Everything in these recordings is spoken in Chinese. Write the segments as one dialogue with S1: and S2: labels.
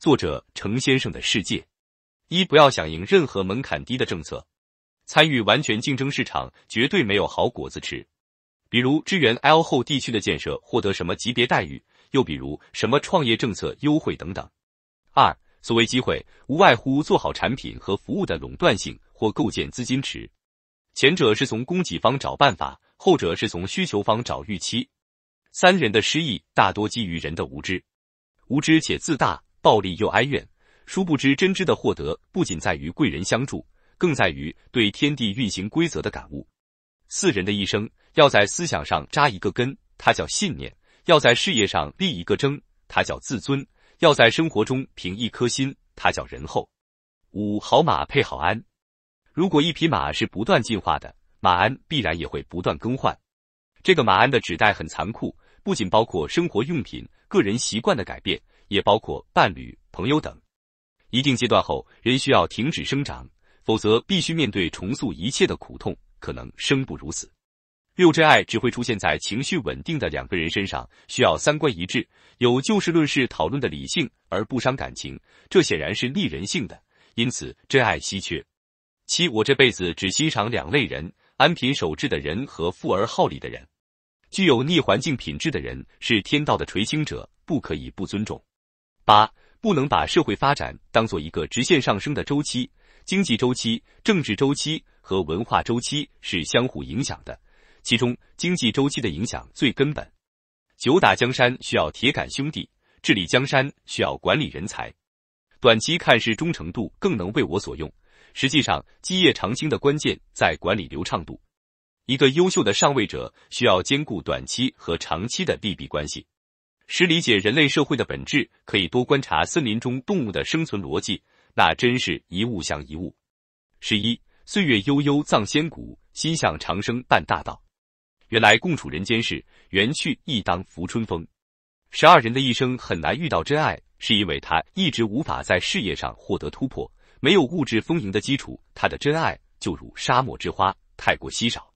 S1: 作者程先生的世界：一不要响应任何门槛低的政策，参与完全竞争市场绝对没有好果子吃。比如支援 L 后地区的建设，获得什么级别待遇；又比如什么创业政策优惠等等。二所谓机会，无外乎做好产品和服务的垄断性或构建资金池，前者是从供给方找办法，后者是从需求方找预期。三人的失意大多基于人的无知，无知且自大。暴力又哀怨，殊不知真知的获得不仅在于贵人相助，更在于对天地运行规则的感悟。四人的一生要在思想上扎一个根，它叫信念；要在事业上立一个争，它叫自尊；要在生活中凭一颗心，它叫仁厚。五好马配好鞍，如果一匹马是不断进化的，马鞍必然也会不断更换。这个马鞍的指代很残酷，不仅包括生活用品，个人习惯的改变。也包括伴侣、朋友等。一定阶段后，人需要停止生长，否则必须面对重塑一切的苦痛，可能生不如死。六真爱只会出现在情绪稳定的两个人身上，需要三观一致，有就事论事讨论的理性而不伤感情，这显然是利人性的，因此真爱稀缺。七，我这辈子只欣赏两类人：安贫守志的人和富而好礼的人。具有逆环境品质的人是天道的垂青者，不可以不尊重。八不能把社会发展当做一个直线上升的周期，经济周期、政治周期和文化周期是相互影响的，其中经济周期的影响最根本。久打江山需要铁杆兄弟，治理江山需要管理人才。短期看是忠诚度更能为我所用，实际上基业长青的关键在管理流畅度。一个优秀的上位者需要兼顾短期和长期的利弊关系。是理解人类社会的本质，可以多观察森林中动物的生存逻辑，那真是一物降一物。十一，岁月悠悠葬仙骨，心向长生伴大道。原来共处人间事，缘去亦当拂春风。十二人的一生很难遇到真爱，是因为他一直无法在事业上获得突破，没有物质丰盈的基础，他的真爱就如沙漠之花，太过稀少。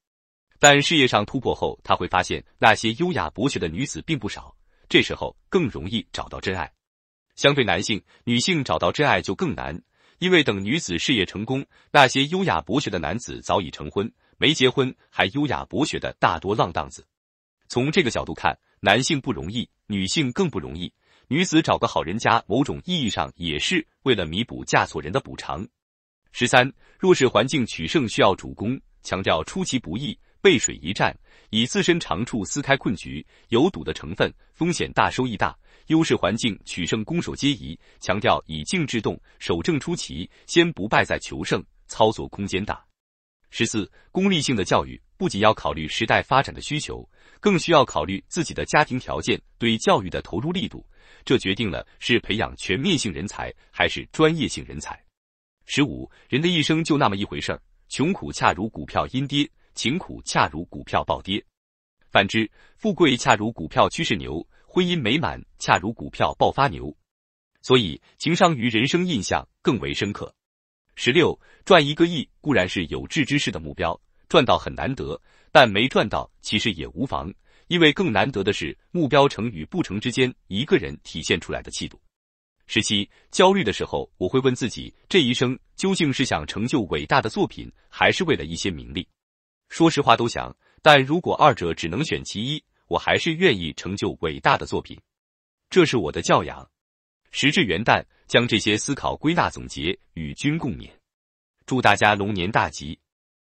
S1: 但事业上突破后，他会发现那些优雅博学的女子并不少。这时候更容易找到真爱，相对男性，女性找到真爱就更难，因为等女子事业成功，那些优雅博学的男子早已成婚，没结婚还优雅博学的大多浪荡子。从这个角度看，男性不容易，女性更不容易。女子找个好人家，某种意义上也是为了弥补嫁错人的补偿。十三，弱势环境取胜需要主攻，强调出其不意。背水一战，以自身长处撕开困局，有赌的成分，风险大，收益大，优势环境取胜，攻守皆宜，强调以静制动，守正出奇，先不败再求胜，操作空间大。十四，功利性的教育不仅要考虑时代发展的需求，更需要考虑自己的家庭条件对教育的投入力度，这决定了是培养全面性人才还是专业性人才。十五，人的一生就那么一回事儿，穷苦恰如股票阴跌。情苦恰如股票暴跌，反之，富贵恰如股票趋势牛；婚姻美满恰如股票爆发牛。所以，情商于人生印象更为深刻。十六，赚一个亿固然是有志之士的目标，赚到很难得，但没赚到其实也无妨，因为更难得的是目标成与不成之间一个人体现出来的气度。十七，焦虑的时候，我会问自己：这一生究竟是想成就伟大的作品，还是为了一些名利？说实话都想，但如果二者只能选其一，我还是愿意成就伟大的作品。这是我的教养。时至元旦，将这些思考归纳总结与君共勉。祝大家龙年大吉！